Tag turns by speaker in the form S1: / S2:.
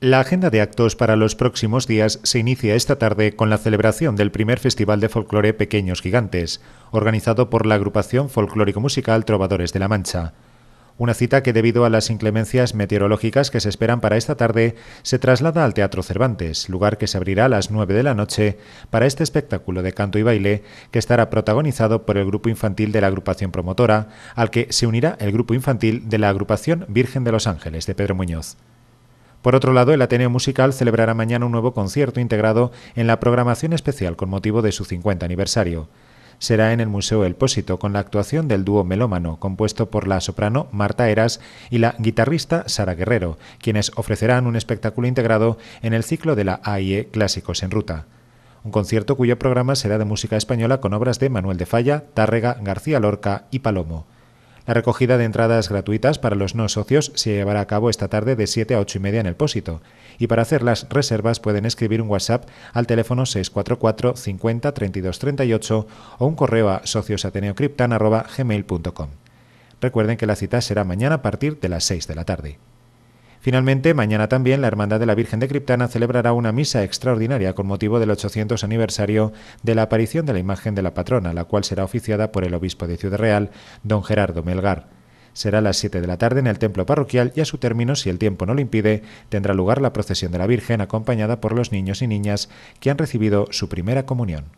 S1: La agenda de actos para los próximos días se inicia esta tarde con la celebración del primer Festival de Folclore Pequeños Gigantes, organizado por la agrupación folclórico-musical Trovadores de la Mancha. Una cita que debido a las inclemencias meteorológicas que se esperan para esta tarde se traslada al Teatro Cervantes, lugar que se abrirá a las 9 de la noche para este espectáculo de canto y baile que estará protagonizado por el grupo infantil de la agrupación promotora, al que se unirá el grupo infantil de la agrupación Virgen de los Ángeles de Pedro Muñoz. Por otro lado, el Ateneo Musical celebrará mañana un nuevo concierto integrado en la programación especial con motivo de su 50 aniversario. Será en el Museo El Pósito con la actuación del dúo Melómano, compuesto por la soprano Marta Eras y la guitarrista Sara Guerrero, quienes ofrecerán un espectáculo integrado en el ciclo de la AIE Clásicos en Ruta un concierto cuyo programa será de música española con obras de Manuel de Falla, Tárrega, García Lorca y Palomo. La recogida de entradas gratuitas para los no socios se llevará a cabo esta tarde de 7 a 8 y media en el Pósito. Y para hacer las reservas pueden escribir un WhatsApp al teléfono 644 50 32 38 o un correo a sociosateneocriptan.gmail.com. Recuerden que la cita será mañana a partir de las 6 de la tarde. Finalmente, mañana también la Hermandad de la Virgen de Criptana celebrará una misa extraordinaria con motivo del 800 aniversario de la aparición de la imagen de la patrona, la cual será oficiada por el obispo de Ciudad Real, don Gerardo Melgar. Será a las 7 de la tarde en el templo parroquial y a su término, si el tiempo no lo impide, tendrá lugar la procesión de la Virgen acompañada por los niños y niñas que han recibido su primera comunión.